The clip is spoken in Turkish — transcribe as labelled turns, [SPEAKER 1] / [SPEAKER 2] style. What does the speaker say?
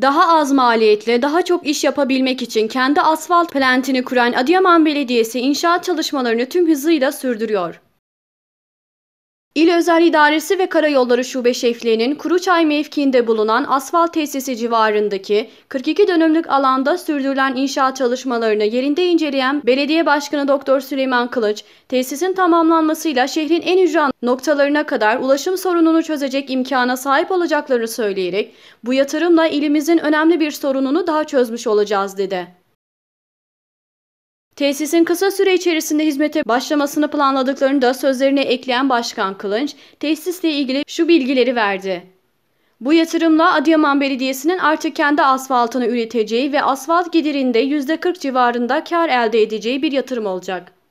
[SPEAKER 1] Daha az maliyetle daha çok iş yapabilmek için kendi asfalt plantini kuran Adıyaman Belediyesi inşaat çalışmalarını tüm hızıyla sürdürüyor. İl Özel İdaresi ve Karayolları Şube Şefliği'nin Kuruçay mevkiinde bulunan asfalt tesisi civarındaki 42 dönümlük alanda sürdürülen inşaat çalışmalarını yerinde inceleyen Belediye Başkanı Doktor Süleyman Kılıç, tesisin tamamlanmasıyla şehrin en ücra noktalarına kadar ulaşım sorununu çözecek imkana sahip olacaklarını söyleyerek bu yatırımla ilimizin önemli bir sorununu daha çözmüş olacağız dedi. Tesisin kısa süre içerisinde hizmete başlamasını planladıklarını da sözlerine ekleyen Başkan Kılınç, tesisle ilgili şu bilgileri verdi. Bu yatırımla Adıyaman Belediyesi'nin artık kendi asfaltını üreteceği ve asfalt giderinde %40 civarında kar elde edeceği bir yatırım olacak.